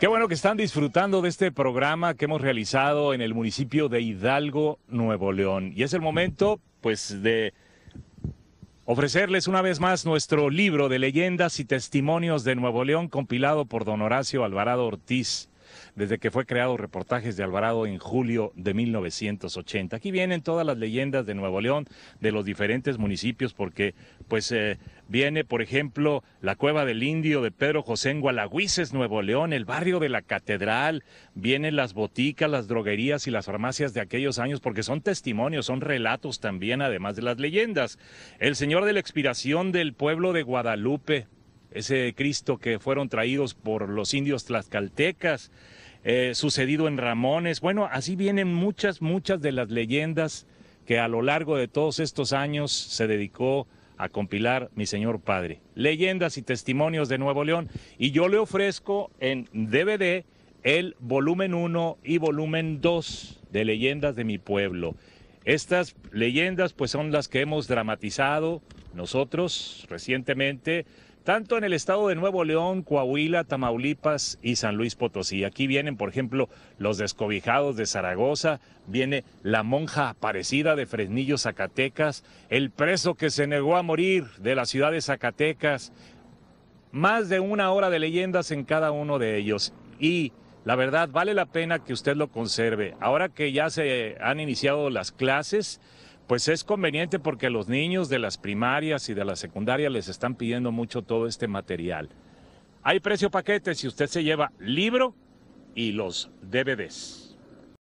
Qué bueno que están disfrutando de este programa que hemos realizado en el municipio de Hidalgo, Nuevo León. Y es el momento, pues, de ofrecerles una vez más nuestro libro de leyendas y testimonios de Nuevo León, compilado por don Horacio Alvarado Ortiz desde que fue creado Reportajes de Alvarado en julio de 1980. Aquí vienen todas las leyendas de Nuevo León, de los diferentes municipios, porque pues eh, viene, por ejemplo, la Cueva del Indio de Pedro José en Gualagüises, Nuevo León, el barrio de la Catedral, vienen las boticas, las droguerías y las farmacias de aquellos años, porque son testimonios, son relatos también, además de las leyendas. El Señor de la Expiración del pueblo de Guadalupe, ese Cristo que fueron traídos por los indios tlaxcaltecas, eh, sucedido en Ramones. Bueno, así vienen muchas, muchas de las leyendas que a lo largo de todos estos años se dedicó a compilar mi señor padre. Leyendas y testimonios de Nuevo León. Y yo le ofrezco en DVD el volumen 1 y volumen 2 de Leyendas de mi pueblo. Estas leyendas pues son las que hemos dramatizado nosotros recientemente tanto en el estado de Nuevo León, Coahuila, Tamaulipas y San Luis Potosí. Aquí vienen, por ejemplo, los descobijados de Zaragoza, viene la monja aparecida de Fresnillo, Zacatecas, el preso que se negó a morir de la ciudad de Zacatecas. Más de una hora de leyendas en cada uno de ellos. Y la verdad, vale la pena que usted lo conserve. Ahora que ya se han iniciado las clases, pues es conveniente porque los niños de las primarias y de la secundaria les están pidiendo mucho todo este material. Hay precio paquete si usted se lleva libro y los DVDs.